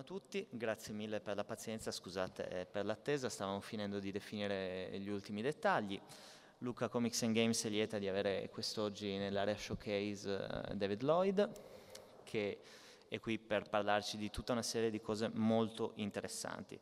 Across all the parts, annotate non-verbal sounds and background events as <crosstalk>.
a tutti, grazie mille per la pazienza, scusate eh, per l'attesa, stavamo finendo di definire gli ultimi dettagli. Luca Comics and Games è lieta di avere quest'oggi nell'area showcase eh, David Lloyd, che è qui per parlarci di tutta una serie di cose molto interessanti.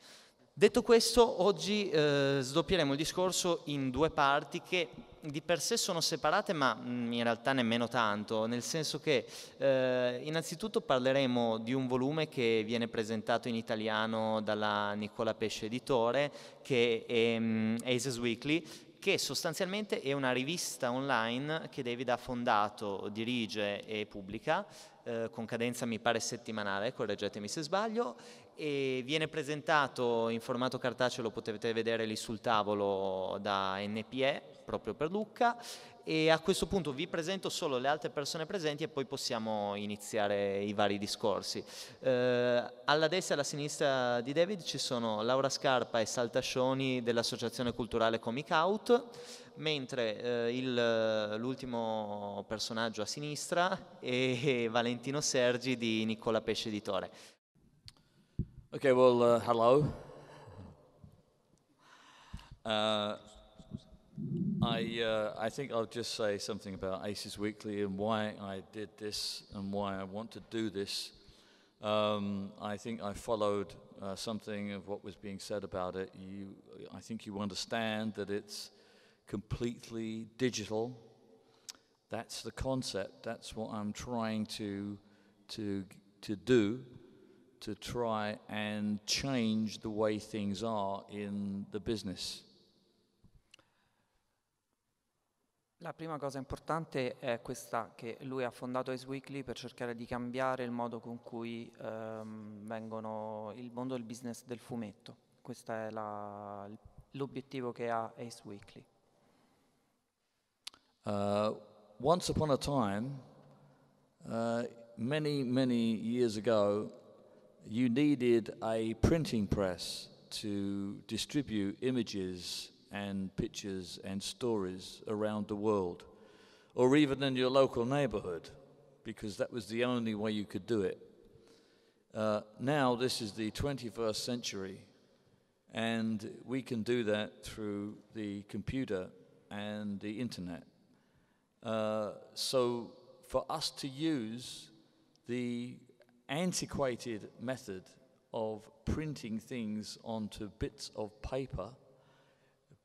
Detto questo, oggi eh, sdoppieremo il discorso in due parti che di per sé sono separate, ma mm, in realtà nemmeno tanto, nel senso che eh, innanzitutto parleremo di un volume che viene presentato in italiano dalla Nicola Pesce Editore, che è mh, mm, Aces Weekly, che sostanzialmente è una rivista online che David ha fondato, dirige e pubblica, eh, con cadenza mi pare settimanale, correggetemi se sbaglio, e viene presentato in formato cartaceo, lo potete vedere lì sul tavolo da NPE, proprio per Lucca, e a questo punto vi presento solo le altre persone presenti e poi possiamo iniziare i vari discorsi. Eh, alla destra e alla sinistra di David ci sono Laura Scarpa e Saltascioni dell'Associazione Culturale Comic Out, mentre eh, l'ultimo personaggio a sinistra è Valentino Sergi di Nicola Pesce Editore. Okay, well, uh, hello. Uh, I, uh, I think I'll just say something about ACES Weekly and why I did this and why I want to do this. Um, I think I followed uh, something of what was being said about it. You, I think you understand that it's completely digital. That's the concept. That's what I'm trying to, to, to do. to try and change the way things are in the business? La prima cosa importante è questa che lui ha fondato Ace Weekly per cercare di cambiare il modo con cui ehm, vengono il mondo del business del fumetto. Questo è la, l'obiettivo che ha Ace Weekly. Uh, once upon a time, uh, many, many years ago, you needed a printing press to distribute images and pictures and stories around the world, or even in your local neighborhood, because that was the only way you could do it. Uh, now, this is the 21st century, and we can do that through the computer and the internet. Uh, so, for us to use the antiquated method of printing things onto bits of paper,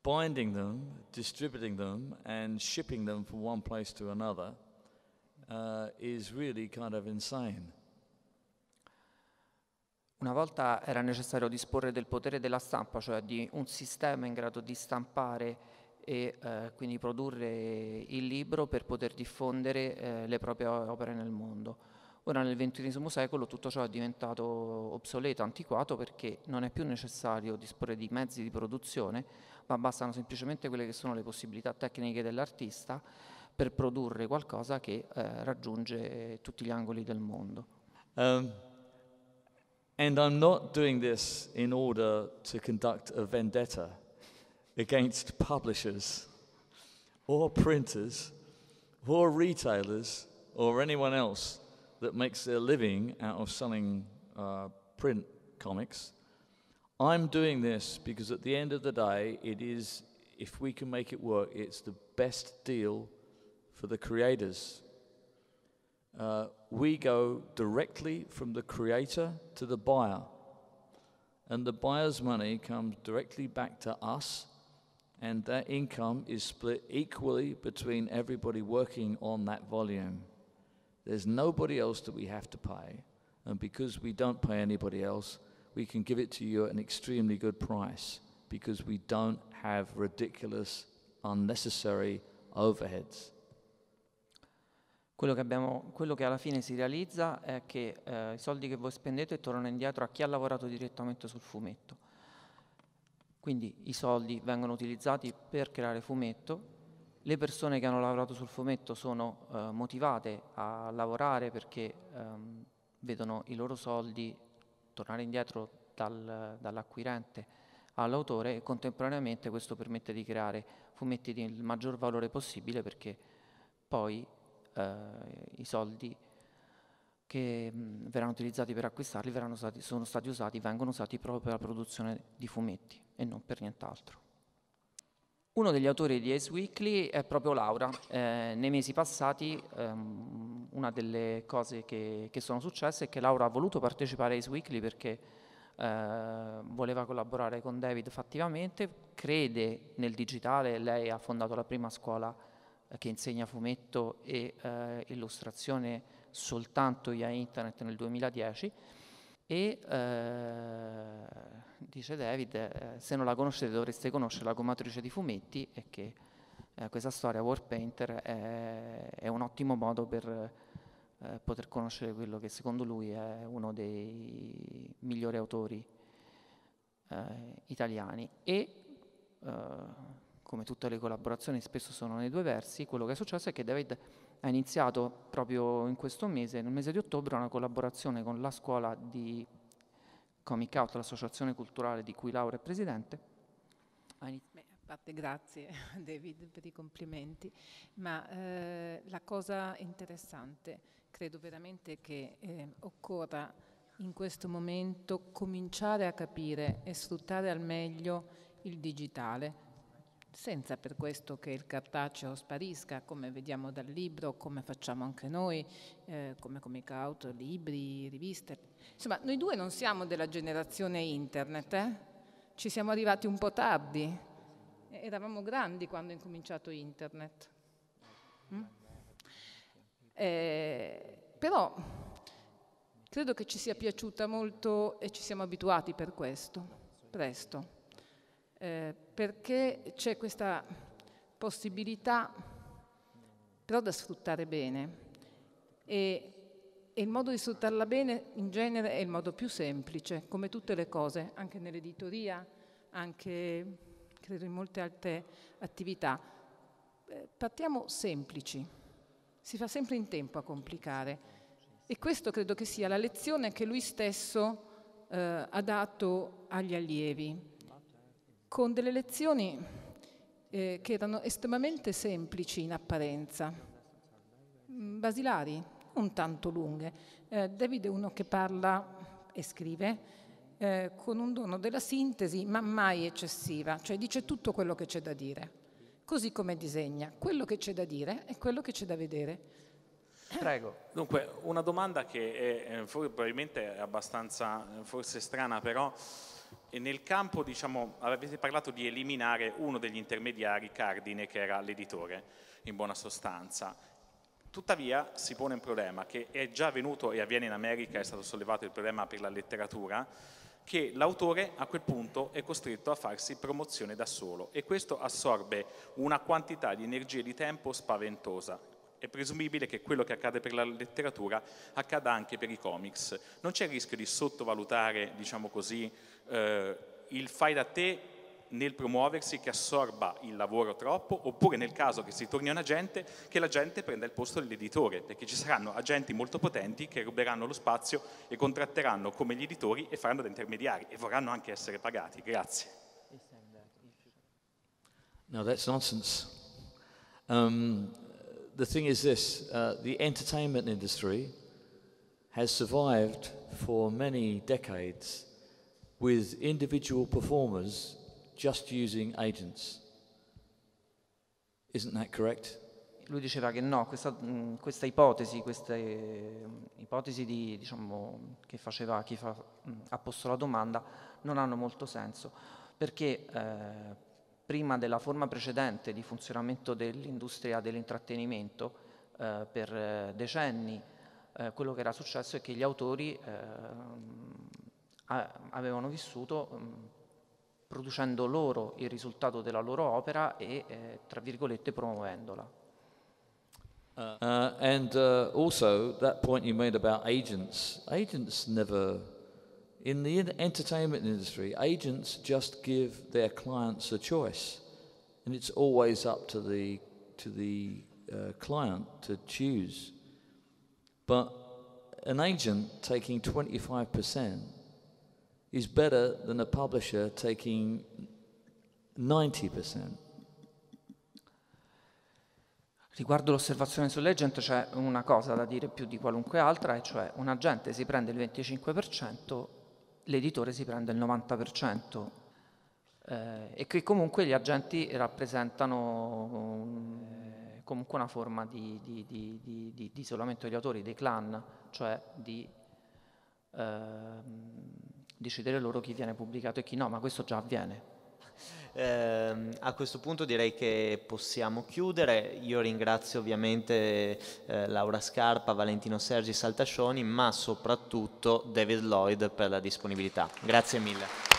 binding them, distributing them, and shipping them from one place to another uh, is really kind of insane. Una volta era necessario disporre del potere della stampa, cioè di un sistema in grado di stampare e eh, quindi produrre il libro per poter diffondere eh, le proprie opere nel mondo. Ora nel XXI secolo tutto ciò è diventato obsoleto, antiquato perché non è più necessario disporre di mezzi di produzione, ma bastano semplicemente quelle che sono le possibilità tecniche dell'artista per produrre qualcosa che eh, raggiunge eh, tutti gli angoli del mondo. Um, and I'm not doing this in order to conduct a vendetta against publishers or printers or retailers or anyone else. that makes their living out of selling uh, print comics. I'm doing this because at the end of the day, it is, if we can make it work, it's the best deal for the creators. Uh, we go directly from the creator to the buyer. And the buyer's money comes directly back to us, and that income is split equally between everybody working on that volume. There's nobody else that we have to pay. And because we don't pay anybody else, we can give it to you at an extremely good price because we don't have ridiculous, unnecessary overheads. Quello che, abbiamo, quello che alla fine si realizza è che eh, i soldi che voi spendete tornano indietro a chi ha lavorato direttamente sul fumetto. Quindi i soldi vengono utilizzati per creare fumetto le persone che hanno lavorato sul fumetto sono eh, motivate a lavorare perché ehm, vedono i loro soldi tornare indietro dal, dall'acquirente all'autore e contemporaneamente questo permette di creare fumetti di maggior valore possibile perché poi eh, i soldi che mh, mm, verranno utilizzati per acquistarli stati, sono stati usati, vengono usati proprio per la produzione di fumetti e non per nient'altro. Uno degli autori di Ace Weekly è proprio Laura. Eh, nei mesi passati ehm, una delle cose che, che, sono successe è che Laura ha voluto partecipare a Ace Weekly perché eh, voleva collaborare con David fattivamente, crede nel digitale, lei ha fondato la prima scuola eh, che insegna fumetto e eh, illustrazione soltanto via internet nel 2010 e eh, dice David eh, se non la conoscete dovreste conoscere come autrice di fumetti e che eh, questa storia Warpainter è, è un ottimo modo per eh, poter conoscere quello che secondo lui è uno dei migliori autori eh, italiani e eh, come tutte le collaborazioni spesso sono nei due versi, quello che è successo è che David ha iniziato proprio in questo mese, nel mese di ottobre, una collaborazione con la scuola di Comic Out, l'associazione culturale di cui Laura è presidente. Beh, a parte grazie <laughs> David per i complimenti, ma eh, la cosa interessante credo veramente che eh, occorra in questo momento cominciare a capire e sfruttare al meglio il digitale senza per questo che il cartaceo sparisca, come vediamo dal libro, come facciamo anche noi, eh, come comic out, libri, riviste. Insomma, noi due non siamo della generazione internet, eh? ci siamo arrivati un po' tardi, eravamo grandi quando è incominciato internet. Mm? Eh, però credo che ci sia piaciuta molto e ci siamo abituati per questo, presto. Eh, perché c'è questa possibilità però da sfruttare bene e, e il modo di sfruttarla bene in genere è il modo più semplice, come tutte le cose, anche nell'editoria, anche credo in molte altre attività. Eh, partiamo semplici, si fa sempre in tempo a complicare e questo credo che sia la lezione che lui stesso eh, ha dato agli allievi con delle lezioni eh, che erano estremamente semplici in apparenza, mm, basilari, non tanto lunghe. Eh, David è uno che parla e scrive eh, con un dono della sintesi, ma mai eccessiva, cioè dice tutto quello che c'è da dire, così come disegna, quello che c'è da dire e quello che c'è da vedere. Prego. Dunque, una domanda che è, eh, probabilmente è abbastanza eh, forse strana, però e nel campo, diciamo, avete parlato di eliminare uno degli intermediari cardine che era l'editore, in buona sostanza. Tuttavia si pone un problema che è già avvenuto e avviene in America, è stato sollevato il problema per la letteratura, che l'autore a quel punto è costretto a farsi promozione da solo e questo assorbe una quantità di energie e di tempo spaventosa. È presumibile che quello che accade per la letteratura accada anche per i comics. Non c'è il rischio di sottovalutare, diciamo così, eh, il fai da te nel promuoversi che assorba il lavoro troppo, oppure nel caso che si torni un agente, che l'agente prenda il posto dell'editore, perché ci saranno agenti molto potenti che ruberanno lo spazio e contratteranno come gli editori e faranno da intermediari e vorranno anche essere pagati. Grazie. No, that's nonsense. Um, the thing is this uh, the entertainment industry has survived for many decades with individual performers just using agents. Isn't that correct? Lui diceva che no, questa, mm, questa ipotesi, questa mm, ipotesi di, diciamo, che faceva chi fa, mm, ha posto la domanda non hanno molto senso perché eh, prima della forma precedente di funzionamento dell'industria dell'intrattenimento eh, per eh, decenni eh, quello che era successo è che gli autori eh, a- avevano vissuto mm, producendo loro il risultato della loro opera e eh, tra virgolette promuovendola. Uh, uh, and uh, also that point you made about agents. Agents never In the entertainment industry, agents just give their clients a choice, and it's always up to the to the uh, client to choose. But an agent taking 25% is better than a publisher taking 90%. Riguardo l'osservazione sull'agent c'è una cosa da dire più di qualunque altra, e cioè un agente si prende il 25% l'editore si prende il 90% eh, e che comunque gli agenti rappresentano um, comunque una forma di, di, di, di, isolamento degli autori, dei clan, cioè di eh, decidere loro chi viene pubblicato e chi no, ma questo già avviene. Eh, a questo punto direi che possiamo chiudere. Io ringrazio ovviamente eh, Laura Scarpa, Valentino Sergi Saltascioni, ma soprattutto David Lloyd per la disponibilità. Grazie mille.